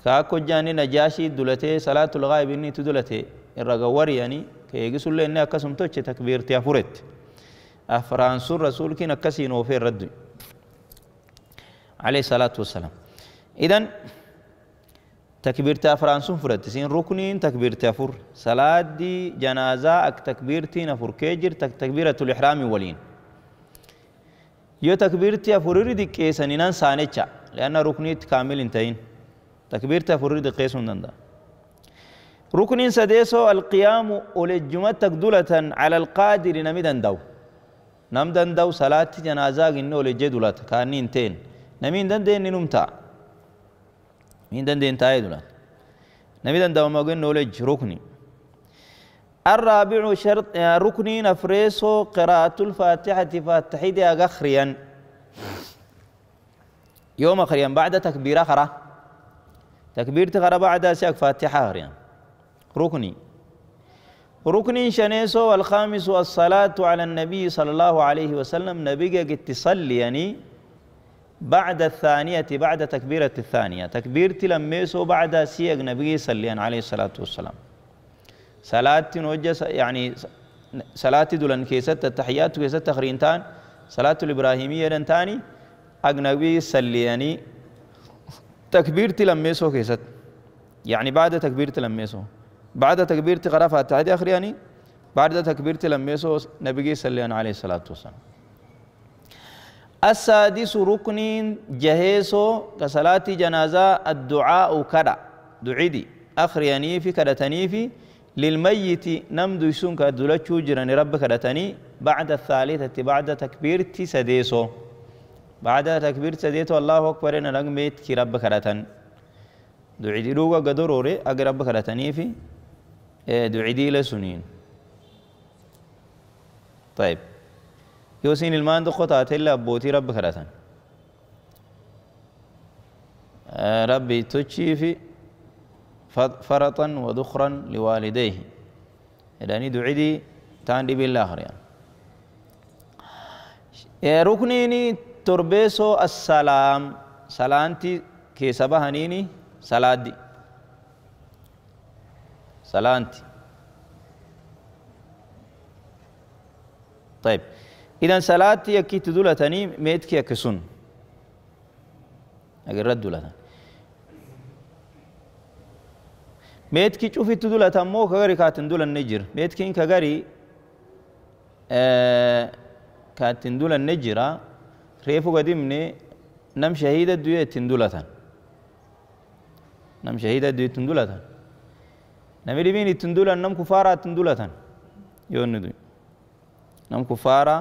كاكو جاني نجاشي دولتي صلاة الغائب إني تدولتي الرقور يعني كي يقسل لي إني أكسم توجه تكبير تافورت أفرانسو الرسول كي نكسي نوفير رد عليه الصلاة والسلام إذن تكبير تافرانسو فرد سين ركنين تكبير تافور صلاة دي جنازة أك تكبير تكبيرتين أفور كيجر تكبيرة الإحرام والين يو تكبيرتي أفوريري دي كيسا نينان سانيتشا لأن ركنيت كامل انتهين تكبيرتي أفوريري دي كيسون دندا ركن سديسو القيام ولجمت تقدلة على القادر نمدن دو نمدن دو صلاة جنازة إنه لجدولة كاني انتين نمين دن دين نمتا مين دن دين تايدولة نمدن دو ما قلنا ولج ركني الرابع شرط آه، ركني نفريسو قراءة الفاتحة فاتحيدي أغخريا يوم أخريا بعد تكبير أخرى تكبير تخرى بعد سيك فاتحة أخريا ركني ركني شنيسو والخامس الصلاة على النبي صلى الله عليه وسلم نبيك تصلي يعني بعد الثانية بعد تكبيرة الثانية تكبيرة لميسو بعد سيك نبي صلى الله عليه الصلاة والسلام صلاتي نوجه يعني صلاتي دولن كيست التحيات كيست تخرينتان صلاة الإبراهيمية دنتاني أجنبي سلياني تكبير تلميسو كيست يعني بعد تكبير تلميسو بعد تكبير تقرأ فاتحة أخرياني بعد تكبير تلميسو نبي سليان عليه الصلاة والسلام السادس ركن جهيسو كصلاة جنازة الدعاء كرا دعيدي أخرياني في كرتني في للميت نمدو يسونك كدلتشو جراني ربك دتني بعد الثالثة بعد تكبير تسديسو بعد تكبير تسديسو الله أكبر إن نغميت كي ربك دتن دعيدي لوغا قدروري أقر ربك دتني في إيه، دعيدي لسنين طيب يوسين المان دخوتات إلا أبوتي ربك دتن آه، ربي تشيفي في فرطا وذخرا لوالديه يعني دعيدي تاندي بالله بالآخر يعني ركنيني تربيسو السلام سلانتي كي سبهنيني سلادي سلانتي طيب إذا سلاتي يكي تدولتني ميتكي يكسون أقرد دولتني ميت كي شوفي تدولا تمو كغري كاتن دولا النجر ميت كين كغري آه، كاتن دولا النجرة آه، ريفو قديمني نم شهيدة دوية تندولا تن نم شهيدة دوية تندولا تن نم ريبيني تندولا نم كفارة تندولا تن يون ندوي نم كفارة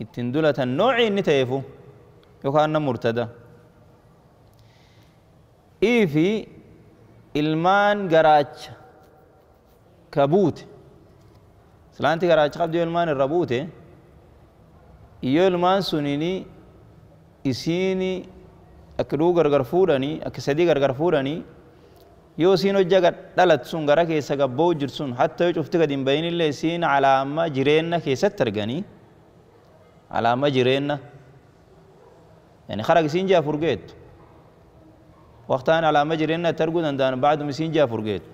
التندولة نوعي نتايفو يوكا نم مرتدى إيفي ilmaan garaacha ka buute islaanti garaacha qabdu yoo ilmaan irra buute yoo ilmaan sunini isiini akka dhuu gargar fuudhanii akka sadii gargar fuudhanii yoo isiin hojja gad dhalat sun gara keessa gabboo jirtu sun hatta yoo cufti gad hin bahin illee isiin alaama jireenna keessatti arganii alaama jireenna yani harag isiin jaa furgeettu وقتان على مجرنا ترقد أندان بعد مسين جا فرقيت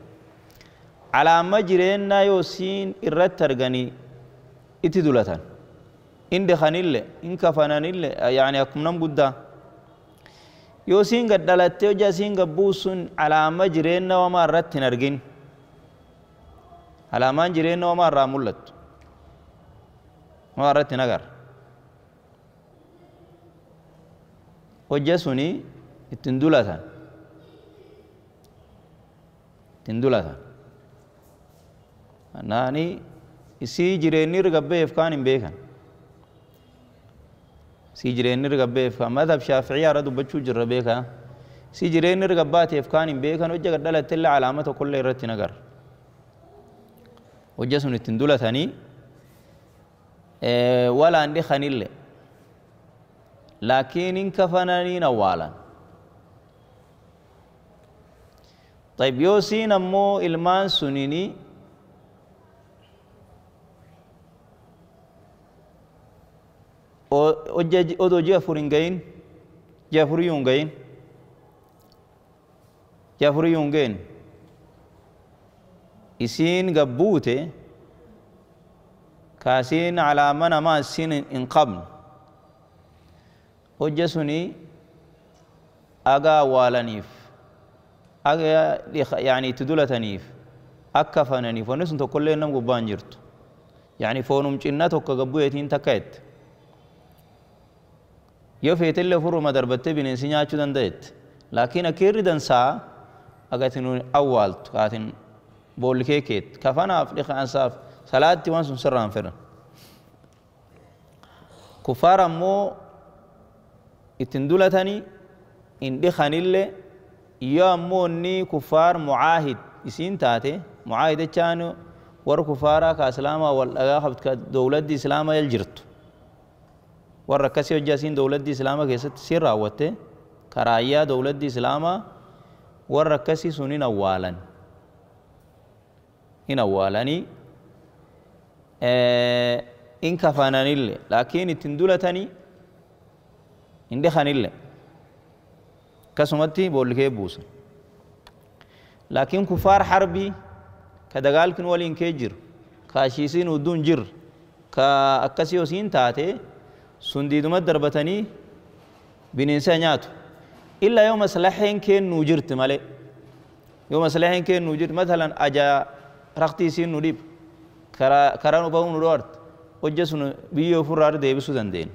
على مجرنا يوسين إرد ترقني إتدولتان إن دخان إلا إن كفنان إلا يعني أكمنا مقدا يوسين قد دلت وجا سين قبوسن على مجرنا وما ردت نرقين على مجرنا وما رامولت وما ردت نقر وجا سني إتندولتان tindulatan naani isii jireenni rigabbeef kaan hin beekan isii jireenni rigabbeef kaan madhab shaaficiyaa irra dubbachuu jirra beekaa si jireenni rigabaateef kaan hin beekan hojja gadhalate illee alaama tokkollee irratti nagar hojja sun ittiin dulatanii walaan dhiqanillee laakiin hin kafananiin awwaalan طيب يوسين أمو إلمان سنيني odoo ji'a afuriin gahin ji'a afuriyyuu hin gahin ji'a afuriyyuu hin gahin isiin gabbuute kaasiin alaama namaa isiin hin qabnu hojja suni agaa awwaalaniif أجي يعني تدولة تنيف أكفانا نيف ونسن تقول لنا مقبان جرتو يعني فونم جنات وكغبو يتين تكايت يو في تل فرو ما دربت ديت لكن اكير دن سا اگا تنو اوال تقاتن بول كي كيت كفانا افريق انصاف صلاة تيوان سن سران فرن كفار امو اتن دولة تاني اندي خانيلي يامون كفار معاهد يسين تاتي معاهدة كانوا ور كفارا كاسلاما والأغاخب دولة دي اسلاما يلجرت ور كسي وجاسين دولة دي اسلاما كيست سير راوتي كرايا دولة دي اسلاما ور كسي سنين اوالا هنا اوالا إن كفانا لكن تندولتني إن دخان كسمتي بولكي إيه بوس لكن كفار حربي كدغال كن ولين كجر كاشيسين ودون جر كأكسيوسين تاتي سنديدما دربتني بنيسا نياتو إلا يوم سلاحين كين نوجرت مالي يوم سلاحين كين نوجرت مثلا أجا رقتي سين نريب كرانو باو نروارت وجسون بيو فرار ديبسو دندين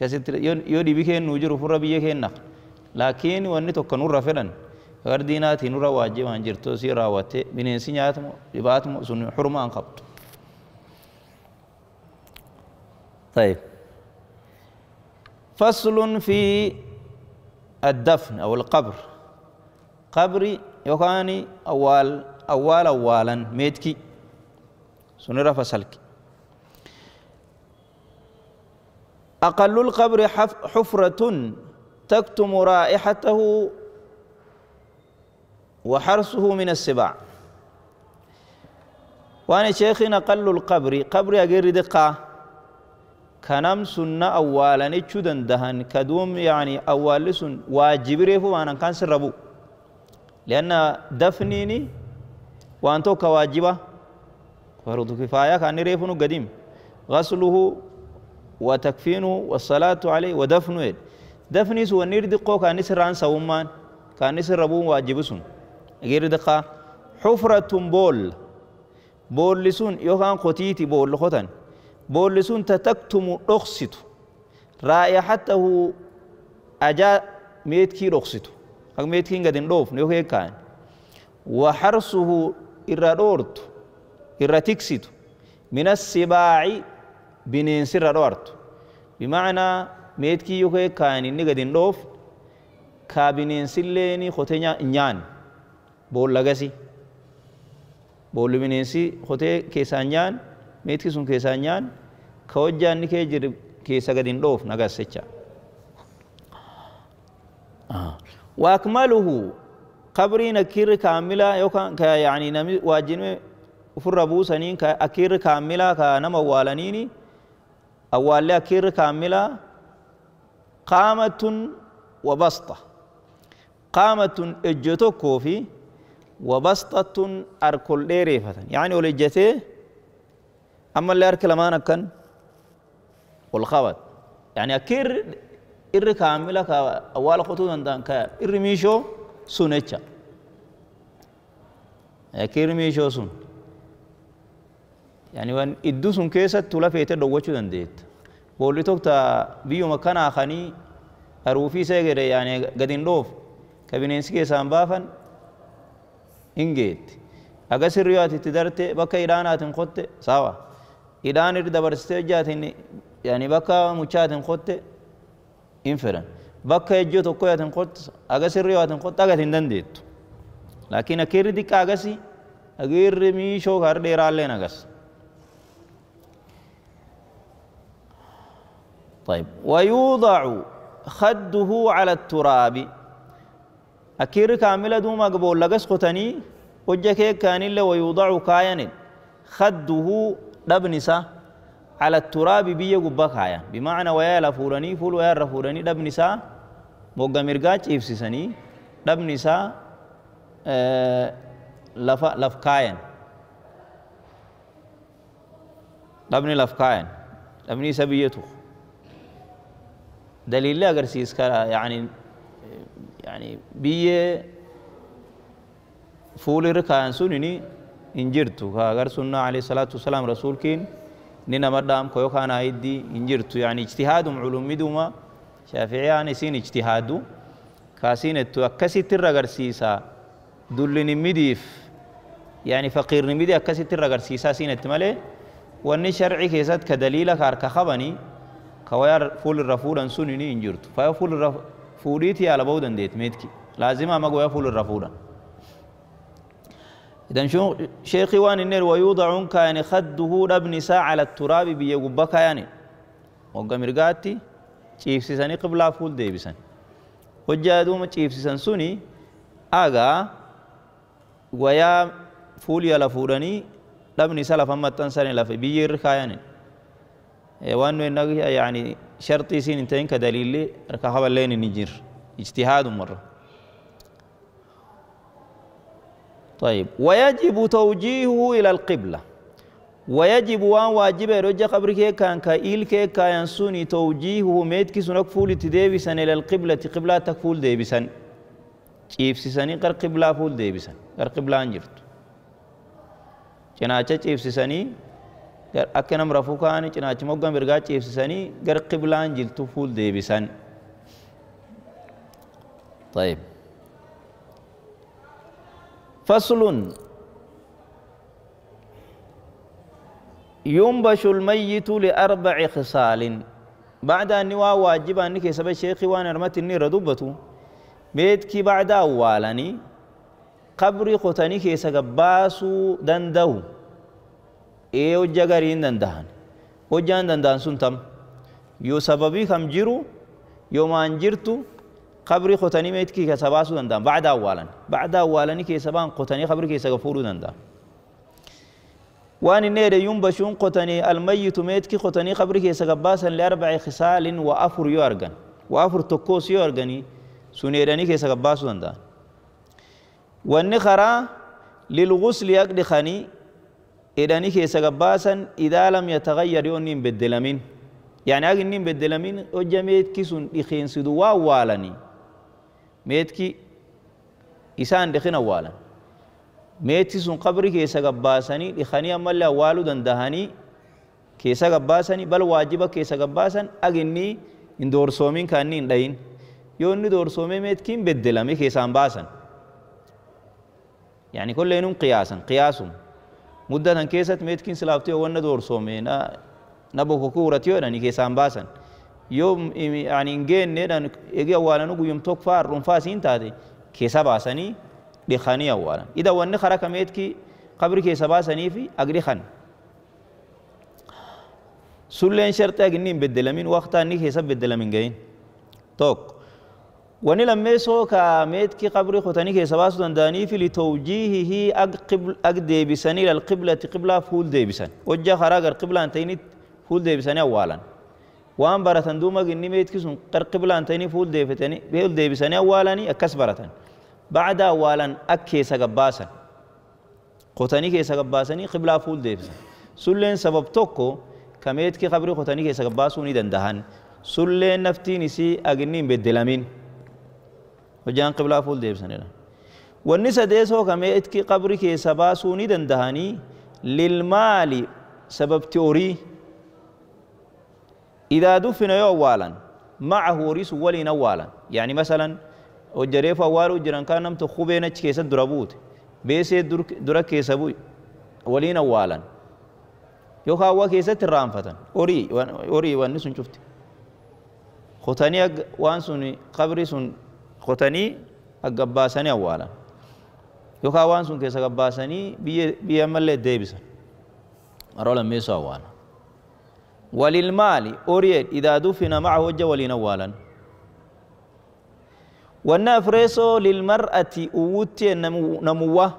كسيت يو ديبي كين نوجر فرار بيو كين نقل لكن واني توكا نورا فلا غرديناتي نورا واجب عن جرتو سيرا واتي من انسينيات لبات سن حرمة انقبت طيب فصل في الدفن او القبر قبر يوكاني اوال اوال اوالا ميتكي سنرى فصلك أقل القبر حفرة تكتم رائحته وحرسه من السباع وانا شيخنا قل القبر قبر أجر دقة كنم سنة أولا نتشدن دهن كدوم يعني أول سن واجب ريفو وانا كان سربو لأن دفنيني وأنتو كواجبة فرض كفاية كان ريفو قديم غسله وتكفينه والصلاة عليه ودفنه دفنيس ونير دقو كان ران سومان كان سربون واجبسون غير دقا حفرة بول بول لسون يوغان قتيتي بول لخوتن بول لسون تتكتم رخصت رائحته أجا ميتكي رخصت حق ميتكين قدن روف نيوكي كان وحرسه إرى دورت من السباع بنين سر بمعنى Meedkii yookaan kan inni gadi hin dhoofne kabineensillee nii hoote nyaan boolla gasi. Bolli bineensi hootee keessaa nyaan, meedkii sun keessaa nyaan hojjaan ni kee jiru keessa gadi hin dhoofne nagaa isacha. Waaqmaluhu kabiriin akki irri kaammilaa yookaan kaayaa akiri wajjirre ofirra buusanii akki irri kaammilaa kan nama awwaalaniini. Awwaallee akki irri قامة وبسطة قامة إجتو كوفي وبسطة أركل ديريفة يعني ولجتي أما اللي أركل ما نكن والخبط يعني أكير إر كاملة أول خطوة دان كا إر ميشو سونيتشا أكير ميشو سون يعني وان إدو سون كيسة تولا فيتا دووشو دان ديت boolli tokko biyyuma kana haqanii haruufii isaa gadi yaane gadi hin dhoofu ka bineensi keessaan baafan hin geetti. Aga sirrii ati itti darte bakka hidhaan ati hin qotte saawa. Hidhaan irra dabarsitee hojjaatiin yaani bakka muchaa ati hin qotte hin fedhan. Bakka ejjoo tokko ati hin qotte aga sirrii ati hin qotte agati hin dandeettu. Laakiin akka irri xiqqaa agasii agirri miishoo kar dheeraallee agasii. طيب ويوضع خده على التراب أكير كاملة دو مقبول لقس قتني وجهك كان إلا ويوضع كاين خده دبنسة على التراب بيه قبا كاين بمعنى ويا لفولني فول ويا رفولني دبنسة موقع مرقاج إفسسني دبنسة آه لف لف كاين دبني لف كاين دبني سبيته دليل لا غير سيسكا يعني يعني بي فول ركا سنني انجرتو غير سنة عليه الصلاة والسلام رسول كين نينا مردام كيو كان ايدي انجرتو يعني اجتهاد علوم مدوما شافعي يعني سين اجتهادو كاسين التو اكسي تر سيسا دلني مديف يعني فقير نمدي اكسي تر سيسا سين التمالي واني شرعي كيسات كدليل كاركا خبني خويا فول الرفول انسون ني انجرت فيا فول الرف فوليتي على بودن ديت ميتكي لازم ما قوي فول الرفول إذا شو شيخي وان النير ويوضع عنك يعني خده ابن ساعة على التراب بيجبك يعني وقمر قاتي تشيف سيساني قبل فول ديبسان وجا دوما تشيف سيسان سوني آغا ويا فول يلا فوراني ابن سالف أما تنساني لفي بيجر خيانين إيه، وانو انك يعني شرطي سين انتين كدليل ركاها لين نجر اجتهاد مرة طيب ويجب توجيهه إلى القبلة ويجب وان واجب رجع قبرك كان كايل كي كان سوني توجيهه ميت كي سنك فول تديبسن إلى القبلة قبلة تكفول ديبسن ciibsisanii gara qiblaa fuul deebisan gara qiblaan jirtu cinaacha ciibsisanii akkanaan marfookaan cinaachuma hogaan birgaa eebsisan gar qiblaan jiltu fuul-deebisan Faslun yuun bashul ma khisaalin tuli arbace qisaalin baadaa inni waa waajiba inni keessaa baa sheekii waan hirmaatinni radubatu meedkii baadaa waalani qabri qotanii keesa baasuu danda'u. ee hojja garii hin danda'an hojjaan danda'an sun tam yoo sababii kam jiru yoo maan jirtu qabri qotanii meetkii keessa baasuu danda'an bacda awwaalan bacda awwaalanii keessa baan qotanii qabri keessa fuudhuu danda'an وان نير ينبشون قتني الميت ميتك قتني قبرك يسقباسا لأربع خصال وأفر يورغن وأفر تكوس يورغني سنيرني كيسقباسو دندان والنخرة للغسل يقدخني إذا كيسا سجباسا إذا لم يتغير يوني بدلمين يعني أجي نيم بدلمين أجا ميتكي سن إخين سدوا ميت كي إسان دخين والا ميت كيسون قبري كي سجباساني إخاني أما اللي أوالو دندهاني كي سجباساني بل واجبا كيسا قباسا أجل ني اندور سومين كان نين دين يوني دور سومي ميتكين بدلمي كيسان باسا يعني كل ينون قياسا قياسهم مدتا كيسات ميت كين سلافتي وانا دور سومي نا نبوكو كورتيو انا نيكي سامباسا يوم يعني انجين نيدا اجي اوالا نوكو يوم توك فار رون فاسين تاتي كيسا باساني لخاني اوالا اذا وانا خراكا ميت كي قبر كيسا باساني في اجري خان سولين شرطة اجنين بدلا من وقتا سب بدلا من توك وني لما سوكا ميت كي قبري ختاني كي سباس دنداني في لتوجيه هي أق قبل أق دي بسني للقبلة قبلة فول دي بسن وجا خراج القبلة أنتيني فول دي بسني أولا وان برتن دوما جني ميت كي سن قر قبلة أنتيني فول دي ديبتني دي بسني أولا أكس برتن بعد أولا أكي سجباسا ختاني كي سجباسني قبلة فول دي بسن سلين سبب توكو كميت كي قبري ختاني كي ني دندهان سلين نفتيني سي أجنين بدلامين hojaan qiblaa fuul deebsanidha wanni sadees hookamee itki qabri keessa baasuu ni dandahanii للمال سبب horii إذا دفن يوالا معه ريس ولين أولا يعني مثلا وجريف أوالو جران كان نمت خبينة كيسة دربوت بيسي درك كيسة بوي ولين أولا يوخا أوا كيسة الرامفة أوري أوري وأني شفت خوتاني وأنسوني قبري سن خوتني أجباسني أولا يوكا وان سون بي بي أمل لي ديبس رولا ميسا أولا وللمال أريد إذا دفن معه جوالين أولا وانا فريسو للمرأة أوتي نموة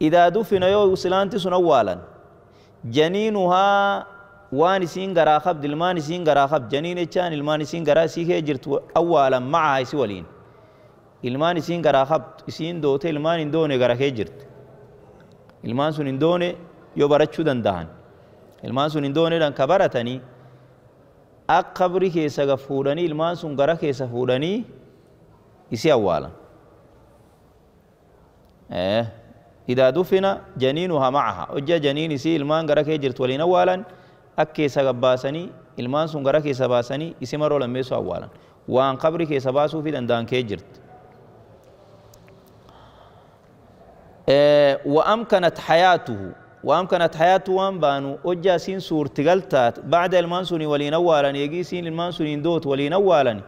إذا دفن يو سلانتي سنوالا جنينها وان سين غرا خب دلمان سين غرا خب جنين چان المان سين غرا سيخه جرت اولا مع اس سولين المان سين غرا خب سين دوت المان دوني غرا خه جرت المان سن دوني يو برچو دندان المان سن دوني دان كبرتني اق هي سغ فودني المان سن غرا هي سفودني اسي اولا اه إذا دفن جنينها معها وجا جنين سي المان غرا خه جرت ولين اولا akkeessa gabbaasanii ilmaan sun gara keessa baasanii isima roo lammeessu awwaalan waan qabri keessa baasuu fi danda'an kee jirti. وأمكنت حياته وأمكنت حياته وان بانو أجا سين سور تغلتات بعد المانسوني ولين أولا يجي سين المانسوني دوت ولين أولا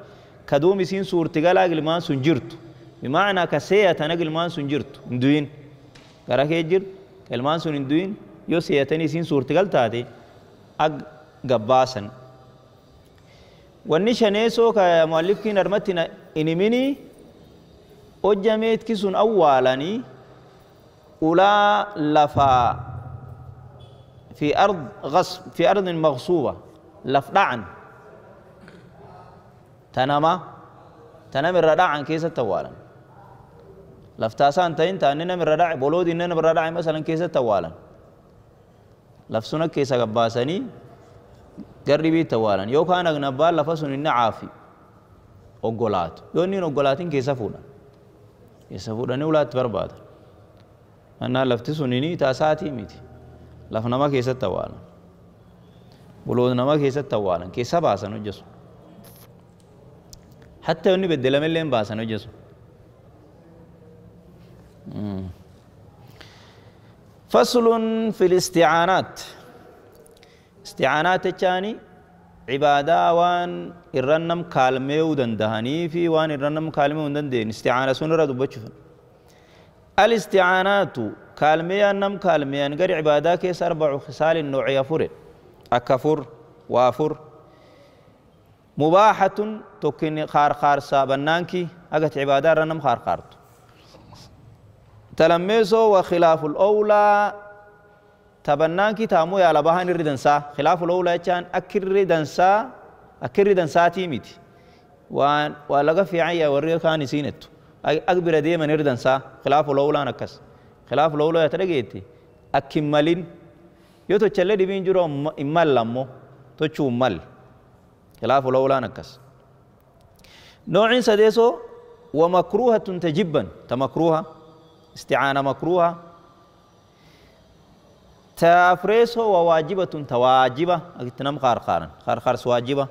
كدوم سين سورت غلا المانسون جرت بمعنى كسية نقل المانسون جرت ندوين كراكي جر المانسون ندوين يو سيتني سين سور تغلتاتي ag gabbaasan wanni shaneesoo ka muallifkiin armatti inimini hojjameetki sun awwaalanii ulaa lafaa fi ard ghasb fi ardin maqsuuba laf dhacan tanama tanam irra dhacan keessatti awwaalan laftaasaan ta'in taanne nam irra dhace boloodiin nam irra dhace masalan keessatti awwaalan لفسنا كيسا قباساني قربي توالا يو كان اغنبا لفسن إن عافي وقلات يو نين أقولاتين كيسا فونا كيسا فونا نولات تبرباد أنا لفتسن إني تاساتي ميتي لفنا ما كيسا توالا نما كيسا توالا كيسا باسانو جسو حتى يوني بدلم اللي باسانو جسو 嗯。Mm. فصل في الاستعانات استعانات الثاني عبادة وان إرنم كالمي ودندهاني في وان إرنم كالمي ودندين استعانة سنة سنرة بچفن الاستعانات كالمي أنم كالمي أنقر عبادة كيس أربع خسال نوعية فور أكفر وافر مباحة تكن خار خار سابنانكي اغت عبادة رنم خار خارتو تلميسو وخلاف الأولى تبنان كي تامو يا لبهان الردنسا خلاف الأولى كان أكرر ردنسا أكرر ردنسا تيميت وان ولقى في عيا وريو كان سينتو أكبر ديما نردنسا خلاف الأولى نكس خلاف الأولى ترقيتي أكملين yoo tochalee dhibiin jiru hin mallammoo tochuu hin malle مال خلاف الأولى Noociin نوعين wa ومكروهة تجبن تمكروها استعانة مكروهة تافريسو وواجبة تواجبة أكتنم خارخارا خارخارس سواجبة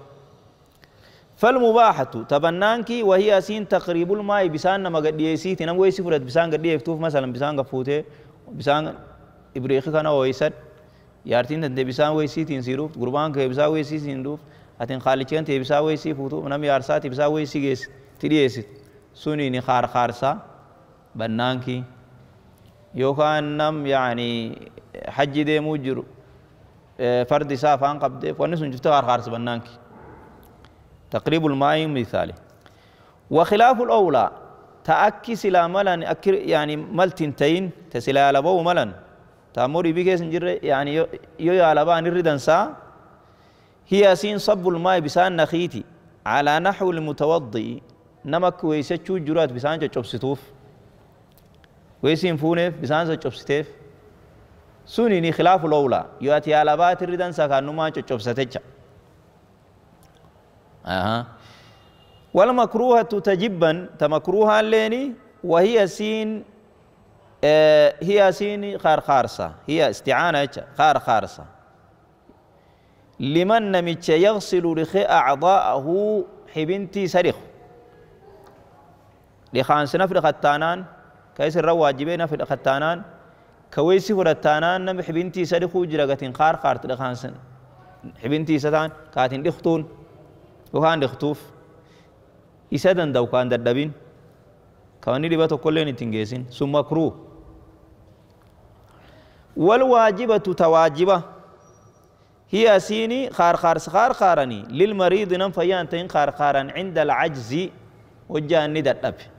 فالمباحة تبنانكي وهي سين تقريب الماء بسان نما قد يسيت نما ويسفرت بسان قد يفتوف مثلا بسان قفوته بسان إبريخي كان ويسد يارتين تنتي بسان ويسيت ينسيروف قربان كي بسان ويسيت ينروف أتين خالجين تي بسان ويسيت فوتو نما يارسات بسان ويسيت تليسيت سنيني نخار خارسا بنانكي يوكان نم يعني حج دي مجر آه، فرد ساف عن qabdeef wanni نجفت غار خارس bannaanki تقريب الماء مثالي وخلاف الأولى تأكي سلا ملن يعني مل تنتين تسلا لبو ملن تأموري بك سنجر يعني يو يالبان الردن سا هي سين صب الماء بسان نخيتي على نحو المتوضئ نمك ويسة جرات بسان جوب ستوف ويسين فونيف بسان ستيف سوني ني خلاف الاولى ياتي على بات الردان سكانما ستيف اها والمكروهة تجبا تمكروها الليني وهي سين آه هي سين خار خارسة هي استعانة خار خارسة لمن نمتش يغسل لخي أعضاءه حبنتي سرخ لخان سنف لختانان كيس الروا واجبين في الأختانان كويسي فرتانان نم حبنتي سرخو جرقتين خار خار تلخانسن حبنتي ستان كاتين دختون وكان دختوف إسدن دو كان دردبين كوني ربطو كلين نتنجزين ثم كرو والواجبة تواجبة هي سيني خار خار خار خارني للمريض نم فيان تين خار خارن عند العجز وجان أبي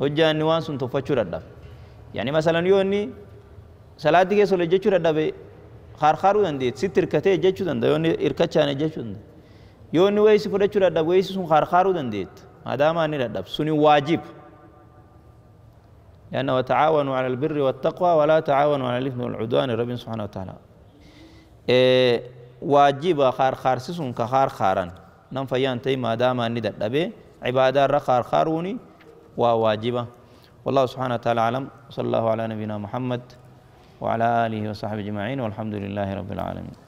hojjaa ni waan sun tuffachuu dadhabe yaani masalan yoo inni salaatti keessa ol ejjechuu dadhabe kaarkaaruu dandeetti sitti hirkatee ejjechuu danda'a yoo inni hirkachaan ejjechuu danda'a yoo inni weessi fudhachuu dadhabe weessi sun kaarkaaruu dandeetti maadaama inni dadhabe suni waajib لأنه وتعاونوا على البر والتقوى ولا تعاونوا على الإثم والعدوان ربنا سبحانه وتعالى إيه waajiba kaarkaarsi sun ka kaarkaaran nan fayyaan ta'e maadaama inni dadhabe ibaadaa irra kaarkaaruuni وواجبة والله سبحانه وتعالى أعلم صلى الله على نبينا محمد وعلى آله وصحبه أجمعين والحمد لله رب العالمين